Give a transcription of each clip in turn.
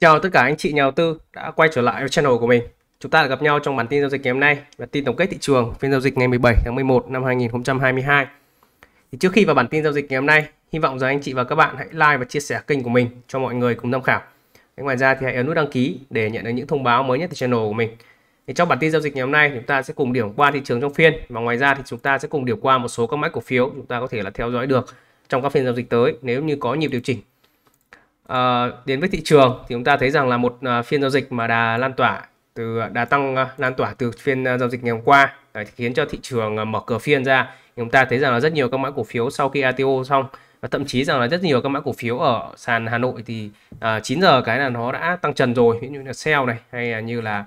Chào tất cả anh chị nhà đầu tư đã quay trở lại với channel của mình. Chúng ta gặp nhau trong bản tin giao dịch ngày hôm nay là tin tổng kết thị trường phiên giao dịch ngày 17 tháng 11 năm 2022. Thì trước khi vào bản tin giao dịch ngày hôm nay, hy vọng rằng anh chị và các bạn hãy like và chia sẻ kênh của mình cho mọi người cùng tham khảo. Thế ngoài ra thì hãy ấn nút đăng ký để nhận được những thông báo mới nhất từ channel của mình. Thì trong bản tin giao dịch ngày hôm nay chúng ta sẽ cùng điểm qua thị trường trong phiên và ngoài ra thì chúng ta sẽ cùng điểm qua một số các mã cổ phiếu chúng ta có thể là theo dõi được trong các phiên giao dịch tới nếu như có nhịp điều chỉnh uh, đến với thị trường thì chúng ta thấy rằng là một uh, phiên giao dịch mà đà lan tỏa từ đà tăng uh, lan tỏa từ phiên uh, giao dịch ngày hôm qua đấy, khiến cho thị trường uh, mở cửa phiên ra chúng ta thấy rằng là rất nhiều các mã cổ phiếu sau khi ato xong và thậm chí rằng là rất nhiều các mã cổ phiếu ở sàn Hà Nội thì uh, 9 giờ cái là nó đã tăng trần rồi ví dụ như là sell này hay là như là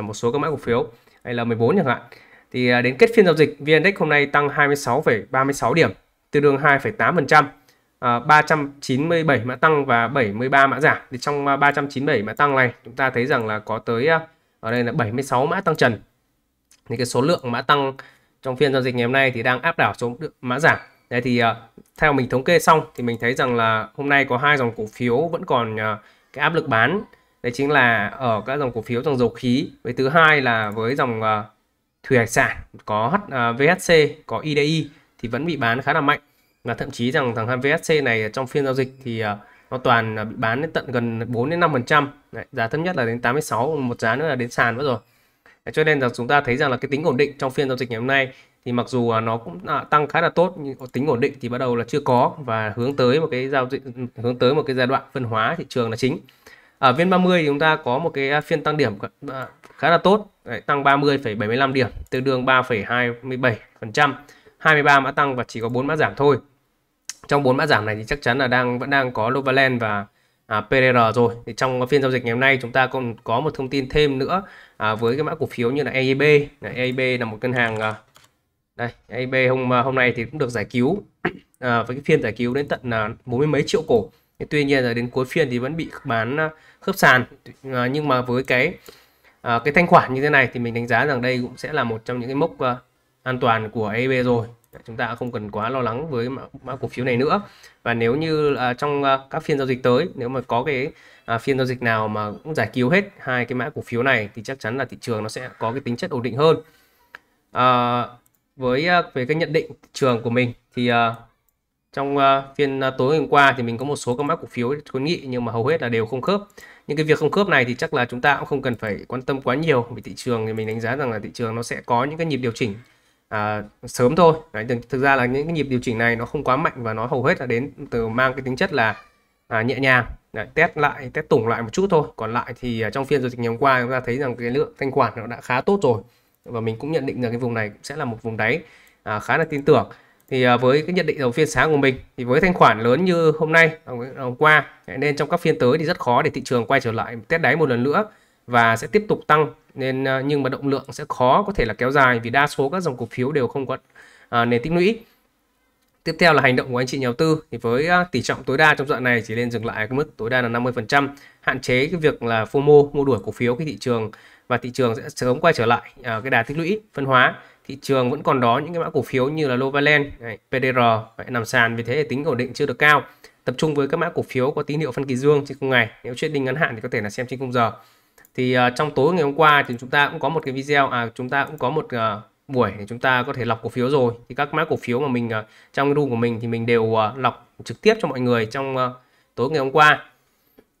một số các mã cổ phiếu hay là 14 chẳng hạn thì đến kết phiên giao dịch VN Index hôm nay tăng 26,36 điểm tương đương 2,8% uh, ờ, 397 mã tăng và 73 mã giảm thì trong 397 ờ, mã tăng này chúng ta thấy rằng là có tới ờ, ở đây là 76 mã tăng trần thì cái số lượng mã tăng trong phiên giao dịch ngày hôm nay thì đang áp đảo số mã giảm đây thì theo mình thống kê xong thì mình thấy rằng là hôm nay có hai dòng cổ phiếu vẫn còn cái áp lực bán đấy chính là ở các dòng cổ phiếu dòng dầu khí với thứ hai là với dòng thủy hải sản có VHC có IDI thì vẫn bị bán khá là mạnh và thậm chí rằng thằng HVSC này trong phiên giao dịch thì ờ, nó toàn bị bán đến tận gần 4 đến 5 phần trăm giá thấp nhất là đến 86 một giá nữa là đến sàn nữa rồi cho nên là chúng ta thấy rằng là cái tính ổn định trong phiên giao dịch ngày hôm nay thì mặc dù nó cũng à, tăng khá là tốt nhưng tính ổn định thì bắt đầu là chưa có và hướng tới một cái giao dịch hướng tới một cái giai đoạn phân hóa thị trường là chính ở viên 30 thì chúng ta có một cái à, phiên tăng điểm à, khá là tốt đấy, tăng 30,75 điểm tương đương 3,27 phần trăm 23 mã tăng và chỉ có 4 mã giảm thôi trong bốn mã giảm này thì chắc chắn là đang vẫn đang có Novaland và à, PRR rồi thì trong phiên giao dịch ngày hôm nay chúng ta còn có một thông tin thêm nữa à, với cái mã cổ phiếu như là EIB EIB là một ngân hàng à, đây EIB hôm à, hôm nay thì cũng được giải cứu à, với cái phiên giải cứu đến tận là bốn mươi mấy triệu cổ tuy nhiên là đến cuối phiên thì vẫn bị bán à, khớp sàn à, nhưng mà với cái à, cái thanh khoản như thế này thì mình đánh giá rằng đây cũng sẽ là một trong những cái mốc à, an toàn của EIB rồi chúng ta không cần quá lo lắng với mã, cổ phiếu này nữa và nếu như à, trong à, các phiên giao dịch tới nếu mà có cái à, phiên giao dịch nào mà cũng giải cứu hết hai cái mã cổ phiếu này thì chắc chắn là thị trường nó sẽ có cái tính chất ổn định hơn à, với à, về cái nhận định thị trường của mình thì à, trong uh, phiên uh, tối hôm qua thì mình có một số các mã cổ phiếu khuyến nghị nhưng mà hầu hết là đều không khớp những cái việc không khớp này thì chắc là chúng ta cũng không cần phải quan tâm quá nhiều vì thị trường thì mình đánh giá rằng là thị trường nó sẽ có những cái nhịp điều chỉnh à, sớm thôi đấy thực ra là những cái nhịp điều chỉnh này nó không quá mạnh và nó hầu hết là đến từ mang cái tính chất là à, nhẹ nhàng đấy, test lại test tủng lại một chút thôi còn lại thì à, trong phiên giao dịch ngày hôm qua chúng ta thấy rằng cái lượng thanh khoản nó đã khá tốt rồi và mình cũng nhận định rằng cái vùng này sẽ là một vùng đáy à, khá là tin tưởng thì à, với cái nhận định đầu phiên sáng của mình thì với thanh khoản lớn như hôm nay à, hôm qua à, nên trong các phiên tới thì rất khó để thị trường quay trở lại test đáy một lần nữa và sẽ tiếp tục tăng nên ờ, nhưng mà động lượng sẽ khó có thể là kéo dài vì đa số các dòng cổ phiếu đều không có à, nền tích lũy Tiếp theo là hành động của anh chị nhà đầu tư thì với ờ, tỷ trọng tối đa trong đoạn này chỉ nên dừng lại cái mức tối đa là 50%, hạn chế cái việc là FOMO mua đuổi cổ phiếu cái thị trường và thị trường sẽ sớm quay trở lại à, cái đà tích lũy phân hóa. Thị trường vẫn còn đó những cái mã cổ phiếu như là Novaland, PDR đấy, nằm sàn vì thế thì tính ổn định chưa được cao. Tập trung với các mã cổ phiếu có tín hiệu phân kỳ dương trên khung ngày. Nếu trading ngắn hạn thì có thể là xem trên khung giờ thì uh, trong tối ngày hôm qua thì chúng ta cũng có một cái video à chúng ta cũng có một uh, buổi để chúng ta có thể lọc cổ phiếu rồi thì các mã cổ phiếu mà mình uh, trong cái room của mình thì mình đều uh, lọc trực tiếp cho mọi người trong uh, tối ngày hôm qua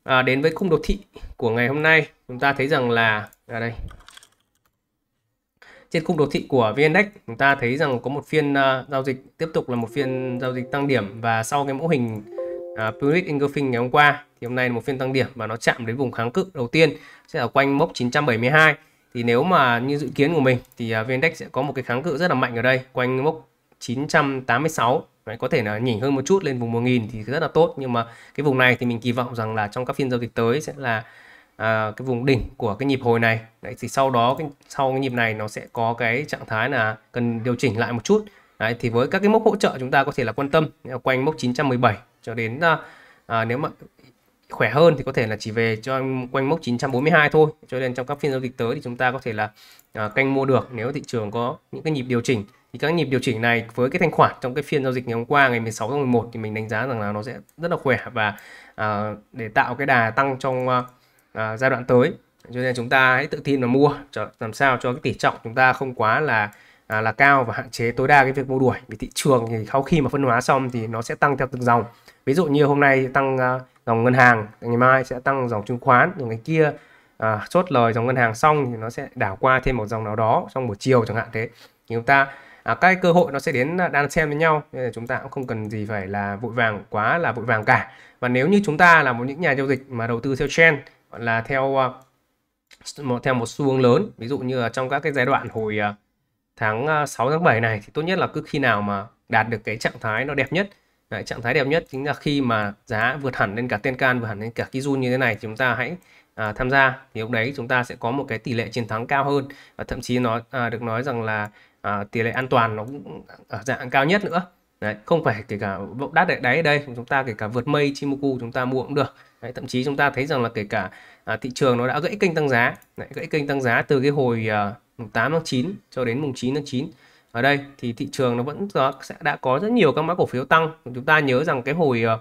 à, đến với khung đồ thị của ngày hôm nay chúng ta thấy rằng là ở à, đây trên khung đồ thị của VN chúng ta thấy rằng có một phiên uh, giao dịch tiếp tục là một phiên giao dịch tăng điểm và sau cái mẫu hình uh, à, Puric Engulfing ngày hôm qua thì hôm nay là một phiên tăng điểm và nó chạm đến vùng kháng cự đầu tiên sẽ ở quanh mốc 972 thì nếu mà như dự kiến của mình thì uh, sẽ có một cái kháng cự rất là mạnh ở đây quanh mốc 986 Đấy, có thể là nhỉnh hơn một chút lên vùng 1000 thì rất là tốt nhưng mà cái vùng này thì mình kỳ vọng rằng là trong các phiên giao dịch tới sẽ là à, cái vùng đỉnh của cái nhịp hồi này đấy thì sau đó cái sau cái nhịp này nó sẽ có cái trạng thái là cần điều chỉnh lại một chút đấy thì với các cái mốc hỗ trợ chúng ta có thể là quan tâm à, quanh mốc 917 cho đến à, à, nếu mà khỏe hơn thì có thể là chỉ về cho quanh mốc 942 thôi cho nên trong các phiên giao dịch tới thì chúng ta có thể là à, canh mua được nếu thị trường có những cái nhịp điều chỉnh thì các nhịp điều chỉnh này với cái thanh khoản trong cái phiên giao dịch ngày hôm qua ngày 16 tháng 11 thì mình đánh giá rằng là nó sẽ rất là khỏe và à, để tạo cái đà tăng trong à, à giai đoạn tới cho nên chúng ta hãy tự tin mà mua làm sao cho cái tỷ trọng chúng ta không quá là à, là cao và hạn chế tối đa cái việc mua đuổi vì thị trường thì sau khi mà phân hóa xong thì nó sẽ tăng theo từng dòng ví dụ như hôm nay tăng uh, dòng ngân hàng ngày mai sẽ tăng dòng chứng khoán rồi ngày kia à, chốt lời dòng ngân hàng xong thì nó sẽ đảo qua thêm một dòng nào đó trong buổi chiều chẳng hạn thế thì chúng ta à, các cơ hội nó sẽ đến à, đan xen với nhau nên là chúng ta cũng không cần gì phải là vội vàng quá là vội vàng cả và nếu như chúng ta là một những nhà giao dịch mà đầu tư theo trend gọi là theo à, một theo một xu hướng lớn ví dụ như là trong các cái giai đoạn hồi tháng 6 ờ, tháng 7 này thì tốt nhất là cứ khi nào mà đạt được cái trạng thái nó đẹp nhất Đấy, trạng thái đẹp nhất chính là khi mà giá vượt hẳn lên cả tên can vượt hẳn lên cả Kijun như thế này chúng ta hãy à, tham gia thì lúc đấy chúng ta sẽ có một cái tỷ lệ chiến thắng cao hơn và thậm chí nó à, được nói rằng là à, tỷ lệ an toàn nó cũng ở dạng cao nhất nữa đấy, không phải kể cả bốc đắt đáy đây chúng ta kể cả vượt mây Chimoku chúng ta mua cũng được đấy, thậm chí chúng ta thấy rằng là kể cả à, thị trường nó đã gãy kênh tăng giá đấy, gãy kênh tăng giá từ cái hồi à, mùng 8 tháng 9 cho đến mùng 9 tháng 9 ở đây thì thị trường nó vẫn đó, sẽ đã có rất nhiều các mã cổ phiếu tăng chúng ta nhớ rằng cái hồi ờ,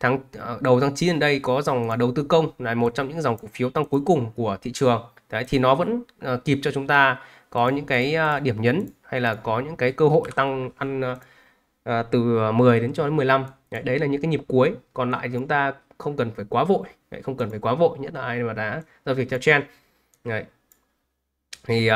tháng ờ, đầu tháng 9 ở đây có dòng ờ, đầu tư công là một trong những dòng cổ phiếu tăng cuối cùng của thị trường đấy thì nó vẫn kịp cho chúng ta có những cái điểm nhấn hay là có những cái cơ hội tăng ăn từ 10 đến cho đến 15 đấy, đấy là những cái nhịp cuối còn lại chúng ta không cần phải quá vội không cần phải quá vội nhất là ai mà đã giao việc theo trend thì uh,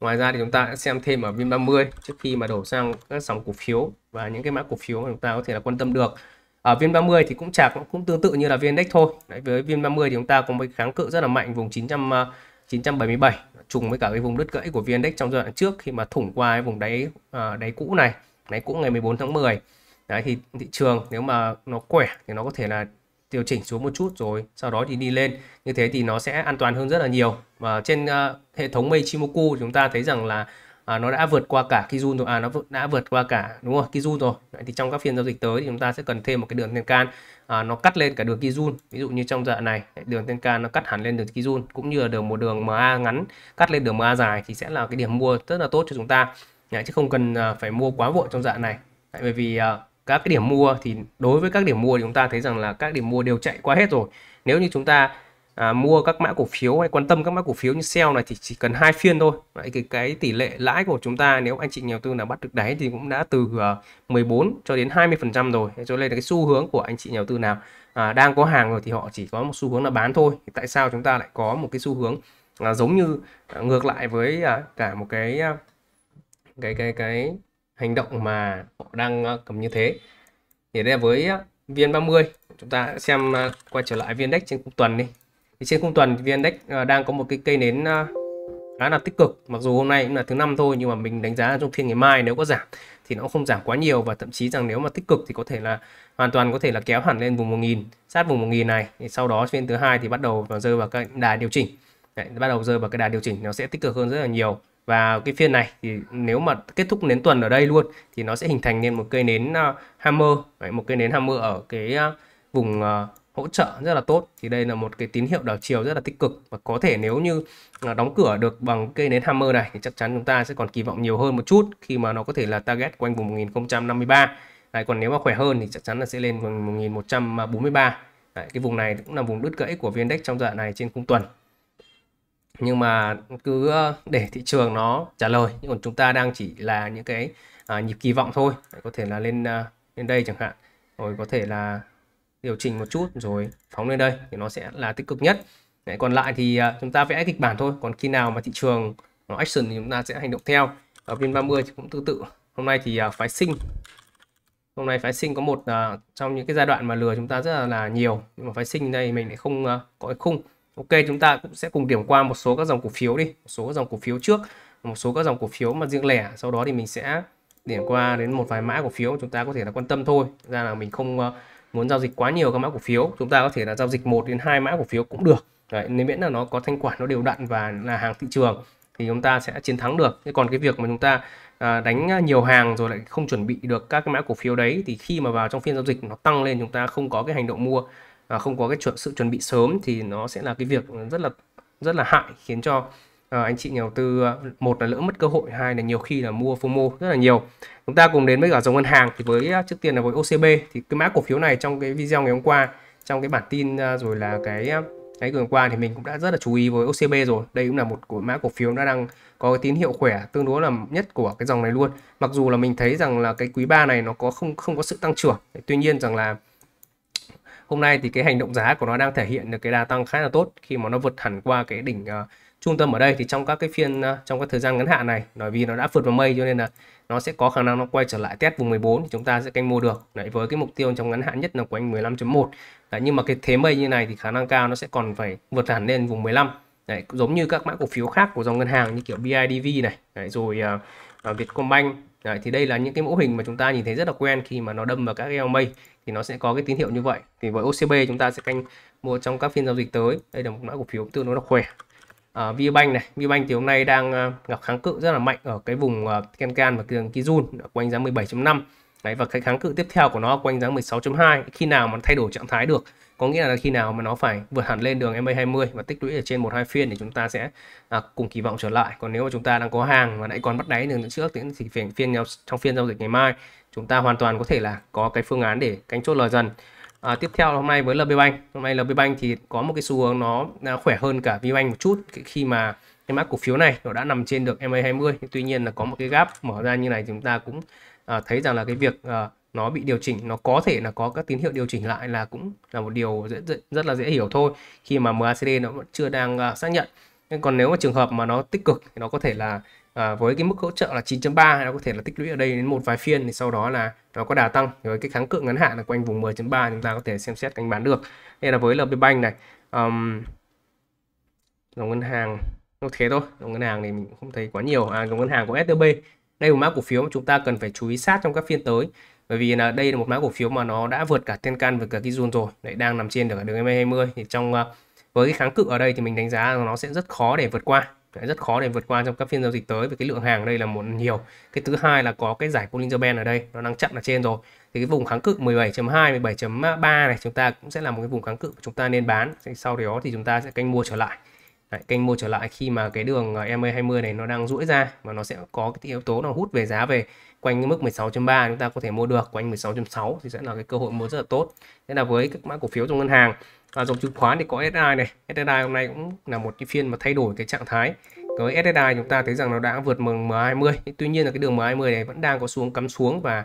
ngoài ra thì chúng ta sẽ xem thêm ở VN30 trước khi mà đổ sang các dòng cổ phiếu và những cái mã cổ phiếu mà chúng ta có thể là quan tâm được ở VN30 thì cũng chạc cũng tương tự như là VN-Index thôi Đấy, với VN30 thì chúng ta có một kháng cự rất là mạnh vùng 900 uh, 977 trùng với cả cái vùng đứt gãy của VN-Index trong giai đoạn trước khi mà thủng qua cái vùng đáy uh, đáy cũ này đáy cũ ngày 14 tháng 10 Đấy, thì thị trường nếu mà nó khỏe thì nó có thể là điều chỉnh xuống một chút rồi sau đó thì đi lên như thế thì nó sẽ an toàn hơn rất là nhiều và trên uh, hệ thống mây Chimoku chúng ta thấy rằng là à, nó đã vượt qua cả Kijun rồi à nó đã vượt qua cả đúng không Kijun rồi Vậy thì trong các phiên giao dịch tới thì chúng ta sẽ cần thêm một cái đường thiên can à, nó cắt lên cả đường Kijun ví dụ như trong đoạn dạ này đường thiên can nó cắt hẳn lên đường Kijun cũng như là đường một đường MA ngắn cắt lên đường MA dài thì sẽ là cái điểm mua rất là tốt cho chúng ta chứ không cần ờ, phải mua quá vội trong đoạn dạ này Đấy, bởi vì ờ, các cái điểm mua thì đối với các điểm mua thì chúng ta thấy rằng là các điểm mua đều chạy qua hết rồi nếu như chúng ta à, mua các mã cổ phiếu hay quan tâm các mã cổ phiếu như sell này thì chỉ cần hai phiên thôi Đấy, cái cái tỷ lệ lãi của chúng ta nếu anh chị nhà đầu tư nào bắt được đáy thì cũng đã từ 14 à, cho đến 20 phần trăm rồi cho nên là cái xu hướng của anh chị nhà đầu tư nào à, đang có hàng rồi thì họ chỉ có một xu hướng là bán thôi thì tại sao chúng ta lại có một cái xu hướng à, giống như à, ngược lại với à, cả một cái à, cái cái cái hành động mà họ đang ờ, cầm như thế thì đây với ờ, VN30 chúng ta xem ờ, quay trở lại VNDAX trên khung tuần đi thì trên khung tuần VNDAX đang có một cái cây nến khá là tích cực mặc dù hôm nay cũng là thứ năm thôi nhưng mà mình đánh giá trong phiên ngày mai nếu có giảm thì nó không giảm quá nhiều và thậm chí rằng nếu mà tích cực thì có thể là hoàn toàn có thể là kéo hẳn lên vùng 1000 sát vùng 1000 này thì sau đó phiên thứ hai thì bắt đầu vào rơi vào cái đài điều chỉnh Đấy, bắt đầu rơi vào cái đài điều chỉnh nó sẽ tích cực hơn rất là nhiều và cái phiên này thì nếu mà kết thúc nến tuần ở đây luôn thì nó sẽ hình thành nên một cây nến à, hammer Đấy, một cây nến hammer ở cái à, vùng à, hỗ trợ rất là tốt thì đây là một cái tín hiệu đảo chiều rất là tích cực và có thể nếu như đóng cửa được bằng cây nến hammer này thì chắc chắn chúng ta sẽ còn kỳ vọng nhiều hơn một chút khi mà nó có thể là target quanh vùng 1053 Đấy, còn nếu mà khỏe hơn thì chắc chắn là sẽ lên vùng 1143 Đấy, cái vùng này cũng là vùng đứt gãy của VN-Index trong giai đoạn này trên khung tuần nhưng mà cứ ờ, để thị trường nó trả lời nhưng còn chúng ta đang chỉ là những cái à, nhịp kỳ vọng thôi có thể là lên ờ, lên đây chẳng hạn rồi có thể là điều chỉnh một chút rồi phóng lên đây thì nó sẽ là tích cực nhất Đấy, còn lại thì ờ, chúng ta vẽ kịch bản thôi còn khi nào mà thị trường nó action thì chúng ta sẽ hành động theo ở vin 30 thì cũng tương tự hôm nay thì phái sinh hôm nay phái sinh có một à, trong những cái giai đoạn mà lừa chúng ta rất là, là nhiều nhưng mà phái sinh đây mình lại không à, có cái khung Ok chúng ta cũng sẽ cùng điểm qua một số các dòng cổ phiếu đi một số các dòng cổ phiếu trước một số các dòng cổ phiếu mà riêng lẻ sau đó thì mình sẽ điểm qua đến một vài mã cổ phiếu chúng ta có thể là quan tâm thôi ra là mình không ờ, muốn giao dịch quá nhiều các mã cổ phiếu chúng ta có thể là giao dịch một đến hai mã cổ phiếu cũng được Đấy, nếu miễn là nó có thanh khoản nó đều đặn và là hàng thị trường thì chúng ta sẽ chiến thắng được thế còn cái việc mà chúng ta à, đánh nhiều hàng rồi lại không chuẩn bị được các cái mã cổ phiếu đấy thì khi mà vào trong phiên giao dịch nó tăng lên chúng ta không có cái hành động mua à, không có cái chuẩn sự chuẩn bị sớm thì nó sẽ là cái việc rất là rất là hại khiến cho à, anh chị nhà đầu tư ờ, một là lỡ mất cơ hội hai là nhiều khi là mua FOMO rất là nhiều chúng ta cùng đến với cả dòng ngân hàng thì với ờ, trước tiên là với OCB thì cái mã cổ phiếu này trong cái video ngày hôm qua trong cái bản tin rồi là cái cái tuần qua thì mình cũng đã rất là chú ý với OCB rồi đây cũng là một cổ mã cổ phiếu đã đang có cái tín hiệu khỏe tương đối là nhất của cái dòng này luôn mặc dù là mình thấy rằng là cái quý 3 này nó có không không có sự tăng trưởng tuy nhiên rằng là hôm nay thì cái hành động giá của nó đang thể hiện được cái đà tăng khá là tốt khi mà nó vượt hẳn qua cái đỉnh uh, trung tâm ở đây thì trong các cái phiên uh, trong các thời gian ngắn hạn này nói vì nó đã vượt vào mây cho nên là nó sẽ có khả năng nó quay trở lại test vùng 14 thì chúng ta sẽ canh mua được đấy với cái mục tiêu trong ngắn hạn nhất là quanh 15.1 đấy, nhưng mà cái thế mây như này thì khả năng cao nó sẽ còn phải vượt hẳn lên vùng 15 Đấy, giống như các mã cổ phiếu khác của dòng ngân hàng như kiểu BIDV này, đấy, rồi uh, Vietcombank. Đấy, thì đây là những cái mẫu hình mà chúng ta nhìn thấy rất là quen khi mà nó đâm vào các EMA thì nó sẽ có cái tín hiệu như vậy. Thì với OCB chúng ta sẽ canh mua trong các phiên giao dịch tới. Đây là một mã cổ phiếu tương đối là khỏe. Uh, à, VBank này, VBank thì hôm nay đang uh, gặp kháng cự rất là mạnh ở cái vùng uh, Kenkan và Kijun quanh giá 17.5 Đấy, và cái kháng cự tiếp theo của nó quanh giá 16.2 khi nào mà thay đổi trạng thái được có nghĩa là khi nào mà nó phải vượt hẳn lên đường MA20 và tích lũy ở trên một hai phiên thì chúng ta sẽ à, cùng kỳ vọng trở lại còn nếu mà chúng ta đang có hàng và lại còn bắt đáy đường trước thì thì phiên phiên trong phiên giao dịch ngày mai chúng ta hoàn toàn có thể là có cái phương án để cánh chốt lời dần à, tiếp theo hôm nay với LB Bank hôm nay LB Bank thì có một cái xu hướng nó khỏe hơn cả VBank một chút khi mà cái mã cổ phiếu này nó đã nằm trên được MA20 tuy nhiên là có một cái gap mở ra như này chúng ta cũng à, thấy rằng là cái việc à, nó bị điều chỉnh nó có thể là có các tín hiệu điều chỉnh lại là cũng là một điều dễ, dễ, rất là dễ hiểu thôi khi mà MACD nó vẫn chưa đang à, xác nhận nhưng còn nếu mà trường hợp mà nó tích cực thì nó có thể là à, với cái mức hỗ trợ là 9.3 nó có thể là tích lũy ở đây đến một vài phiên thì sau đó là nó có đà tăng với cái kháng cự ngắn hạn là quanh vùng 10.3 chúng ta có thể xem xét canh bán được đây là với LB Bank này um, dòng ngân hàng nó thế thôi dòng ngân hàng thì mình không thấy quá nhiều à dòng ngân hàng của STB đây là một mã cổ phiếu mà chúng ta cần phải chú ý sát trong các phiên tới bởi vì là đây là một mã cổ phiếu mà nó đã vượt cả thiên can và cả cái zone rồi lại đang nằm trên được đường MA 20 thì trong ờ, với cái kháng cự ở đây thì mình đánh giá là nó sẽ rất khó để vượt qua rất khó để vượt qua trong các phiên giao dịch tới vì cái lượng hàng ở đây là một nhiều cái thứ hai là có cái giải Bollinger Band ở đây nó đang chặn ở trên rồi thì cái vùng kháng cự 17.2 17.3 này chúng ta cũng sẽ là một cái vùng kháng cự chúng ta nên bán sau đó thì chúng ta sẽ canh mua trở lại Đấy, kênh mua trở lại khi mà cái đường ờ, MA20 e này nó đang duỗi ra và nó sẽ có cái yếu tố nó hút về giá về quanh mức 16.3 chúng ta có thể mua được quanh 16.6 thì sẽ là cái cơ hội mua rất là tốt thế là với các mã cổ phiếu trong ngân hàng và dòng chứng khoán thì có SSI e này SSI e hôm nay cũng là một cái phiên mà thay đổi cái trạng thái với SSI chúng ta thấy rằng nó đã vượt mừng M20 tuy nhiên là cái đường M20 này vẫn đang có xuống cắm xuống và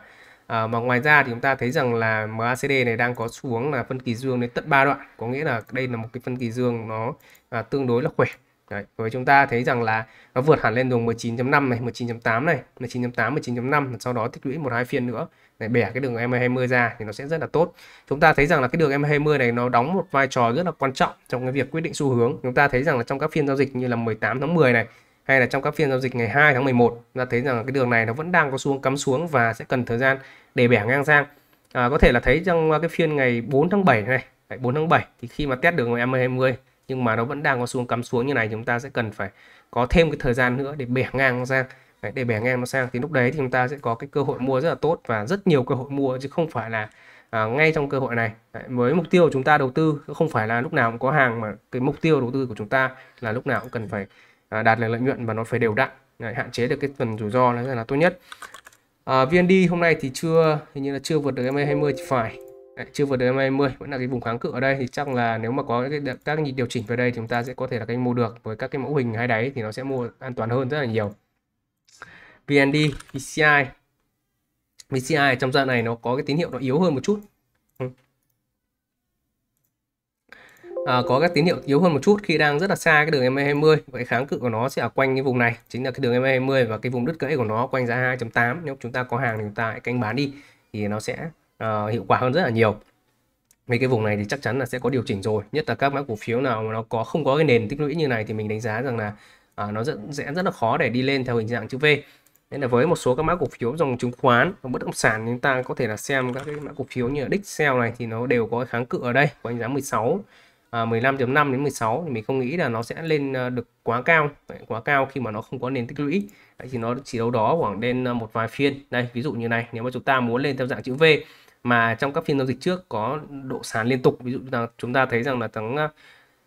À, mà ngoài ra thì chúng ta thấy rằng là MACD này đang có xuống là phân kỳ dương đến tận 3 đoạn, có nghĩa là đây là một cái phân kỳ dương nó à, tương đối là khỏe. Đấy, với chúng ta thấy rằng là nó vượt hẳn lên đường 19.5 này, 19.8 này, 19.8, 19.5 sau đó tích lũy một hai phiên nữa để bẻ cái đường M20 ra thì nó sẽ rất là tốt. Chúng ta thấy rằng là cái đường M20 này nó đóng một vai trò rất là quan trọng trong cái việc quyết định xu hướng. Chúng ta thấy rằng là trong các phiên giao dịch như là 18 tháng 10 này hay là trong các phiên giao dịch ngày 2 tháng 11, chúng ta thấy rằng là cái đường này nó vẫn đang có xuống cắm xuống và sẽ cần thời gian để bẻ ngang sang à, có thể là thấy trong à, cái phiên ngày 4 tháng 7 này 4 tháng 7 thì khi mà test được ngày 20 nhưng mà nó vẫn đang có xuống cắm xuống như này chúng ta sẽ cần phải có thêm cái thời gian nữa để bẻ ngang sang Đấy, để bẻ ngang nó sang thì lúc đấy thì chúng ta sẽ có cái cơ hội mua rất là tốt và rất nhiều cơ hội mua chứ không phải là à, ngay trong cơ hội này Đấy, với mục tiêu của chúng ta đầu tư không phải là lúc nào cũng có hàng mà cái mục tiêu đầu tư của chúng ta là lúc nào cũng cần phải à, đạt được lợi nhuận và nó phải đều đặn Đấy, hạn chế được cái phần rủi ro là, là tốt nhất à, VND hôm nay thì chưa hình như là chưa vượt được MA 20 thì phải Đấy, chưa vượt được MA 20 vẫn là cái vùng kháng cự ở đây thì chắc là nếu mà có cái, các nhịp điều chỉnh về đây thì chúng ta sẽ có thể là cái mua được với các cái mẫu hình hai đáy thì nó sẽ mua an toàn hơn rất là nhiều VND VCI VCI trong giai này nó có cái tín hiệu nó yếu hơn một chút ừ à, có các tín hiệu yếu hơn một chút khi đang rất là xa cái đường MA20 vậy kháng cự của nó sẽ ở quanh cái vùng này chính là cái đường MA20 và cái vùng đứt gãy của nó quanh giá 2.8 nếu chúng ta có hàng thì chúng ta hãy canh bán đi thì nó sẽ uh, hiệu quả hơn rất là nhiều Vì cái vùng này thì chắc chắn là sẽ có điều chỉnh rồi nhất là các mã cổ phiếu nào mà nó có không có cái nền tích lũy như này thì mình đánh giá rằng là à, nó rất sẽ rất là khó để đi lên theo hình dạng chữ V nên là với một số các mã cổ phiếu dòng chứng khoán và bất động sản chúng ta có thể là xem các cái mã cổ phiếu như là Dexcel này thì nó đều có kháng cự ở đây quanh giá 16 à, 15.5 đến 16 thì mình không nghĩ là nó sẽ lên ờ, được quá cao quá cao khi mà nó không có nền tích lũy Đấy, thì nó chỉ đâu đó khoảng lên ờ, một vài phiên đây ví dụ như này nếu mà chúng ta muốn lên theo dạng chữ V mà trong các phiên giao dịch trước có độ sàn liên tục ví dụ là chúng ta thấy rằng là tháng ờ,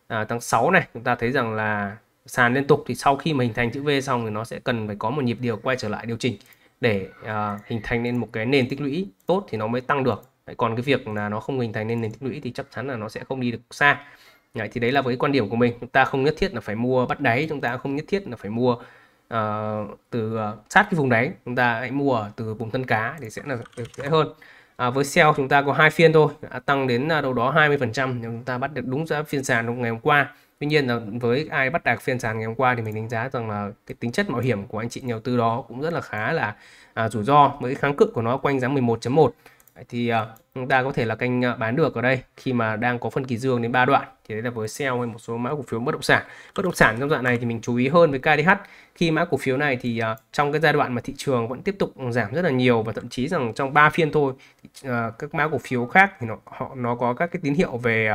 à, tháng 6 này chúng ta thấy rằng là sàn liên tục thì sau khi mà hình thành chữ V xong thì nó sẽ cần phải có một nhịp điều quay trở lại điều chỉnh để à, hình thành nên một cái nền tích lũy tốt thì nó mới tăng được Đấy, còn cái việc là nó không hình thành nên nền tích lũy thì chắc chắn là nó sẽ không đi được xa đấy, thì đấy là với quan điểm của mình chúng ta không nhất thiết là phải mua bắt đáy chúng ta không nhất thiết là phải mua uh, từ uh, sát cái vùng đáy chúng ta hãy mua từ vùng thân cá thì sẽ là được dễ hơn à, với sell chúng ta có hai phiên thôi đã tăng đến à, đâu đó 20 phần trăm chúng ta bắt được đúng giá phiên sàn trong ngày hôm qua tuy nhiên là với ai bắt đạt phiên sàn ngày hôm qua thì mình đánh giá rằng là cái tính chất mạo hiểm của anh chị nhà đầu tư đó cũng rất là khá là à, rủi ro với kháng cự của nó quanh giá 11.1 thì chúng ờ, ta có thể là kênh ờ, bán được ở đây khi mà đang có phân kỳ dương đến 3 đoạn thì đấy là với sell hay một số mã cổ phiếu bất động sản bất động sản trong đoạn này thì mình chú ý hơn với KDH khi mã cổ phiếu này thì ờ, trong cái giai đoạn mà thị trường vẫn tiếp tục giảm rất là nhiều và thậm chí rằng trong 3 phiên thôi các mã cổ phiếu khác thì nó họ nó có các cái tín hiệu về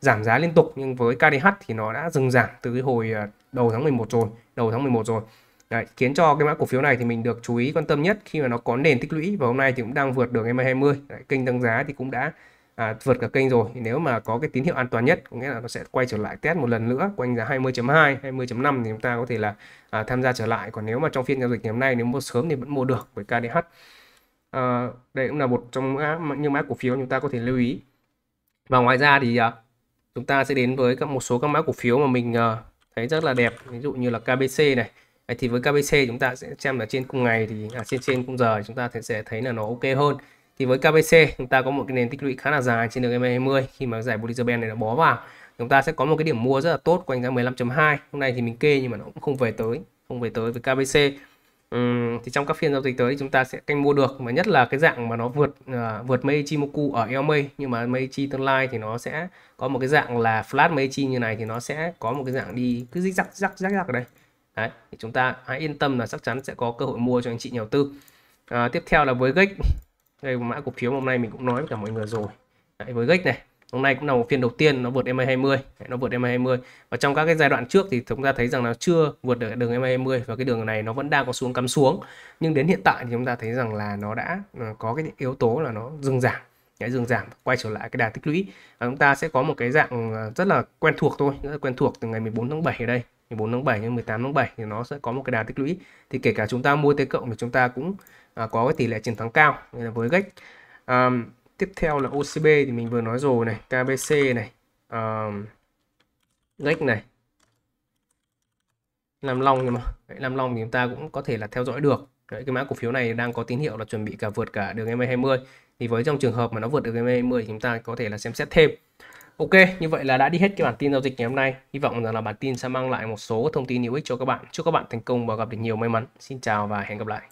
giảm giá liên tục nhưng với KDH thì nó đã dừng giảm từ cái hồi đầu tháng 11 rồi đầu tháng 11 rồi Đấy, khiến cho cái mã cổ phiếu này thì mình được chú ý quan tâm nhất khi mà nó có nền tích lũy và hôm nay thì cũng đang vượt đường MA20 Đấy, kênh tăng giá thì cũng đã à, vượt cả kênh rồi nếu mà có cái tín hiệu an toàn nhất có nghĩa là nó sẽ quay trở lại test một lần nữa quanh giá 20.2 20.5 thì chúng ta có thể là à, tham gia trở lại còn nếu mà trong phiên giao dịch ngày hôm nay nếu mua sớm thì vẫn mua được với KDH à, đây cũng là một trong những mã cổ phiếu chúng ta có thể lưu ý và ngoài ra thì à, chúng ta sẽ đến với các một số các mã cổ phiếu mà mình à, thấy rất là đẹp ví dụ như là KBC này Đấy, thì với KBC chúng ta sẽ xem là trên cùng ngày thì à, trên trên cùng giờ chúng ta sẽ thấy là nó ok hơn thì với KBC chúng ta có một cái nền tích lũy khá là dài trên đường MA20 khi mà giải Bollinger Band này nó bó vào chúng ta sẽ có một cái điểm mua rất là tốt quanh giá 15.2 hôm nay thì mình kê nhưng mà nó cũng không về tới không về tới với KBC uhm, thì trong các phiên giao dịch tới chúng ta sẽ canh mua được mà nhất là cái dạng mà nó vượt uh, vượt Meiichi Moku ở EMA nhưng mà Meiichi tương lai thì nó sẽ có một cái dạng là flat Meiichi như này thì nó sẽ có một cái dạng đi cứ rích dắc dắc dắc dắc ở đây đấy thì chúng ta hãy yên tâm là chắc chắn sẽ có cơ hội mua cho anh chị nhà đầu tư à, tiếp theo là với gách đây mã cổ phiếu hôm nay mình cũng nói với cả mọi người rồi đấy, với gách này hôm nay cũng là một phiên đầu tiên nó vượt MA20 nó vượt MA20 và trong các cái giai đoạn trước thì chúng ta thấy rằng nó chưa vượt được đường MA20 và cái đường này nó vẫn đang có xuống cắm xuống nhưng đến hiện tại thì chúng ta thấy rằng là nó đã à, có cái yếu tố là nó dừng giảm cái dừng giảm quay trở lại cái đà tích lũy và chúng ta sẽ có một cái dạng à, rất là quen thuộc thôi rất là quen thuộc từ ngày 14 tháng 7 ở đây 14 tháng 7 nhân 18 tháng 7 thì nó sẽ có một cái đà tích lũy thì kể cả chúng ta mua T cộng thì chúng ta cũng à, có cái tỷ lệ chiến thắng cao nên là với gách à, tiếp theo là OCB thì mình vừa nói rồi này KBC này à, gách này Nam Long nhưng mà đấy, Nam Long thì chúng ta cũng có thể là theo dõi được đấy, cái mã cổ phiếu này đang có tín hiệu là chuẩn bị cả vượt cả đường MA20 thì với trong trường hợp mà nó vượt được MA20 thì chúng ta có thể là xem xét thêm Ok, như vậy là đã đi hết cái bản tin giao dịch ngày hôm nay. Hy vọng rằng là bản tin sẽ mang lại một số thông tin hữu ích cho các bạn. Chúc các bạn thành công và gặp được nhiều may mắn. Xin chào và hẹn gặp lại.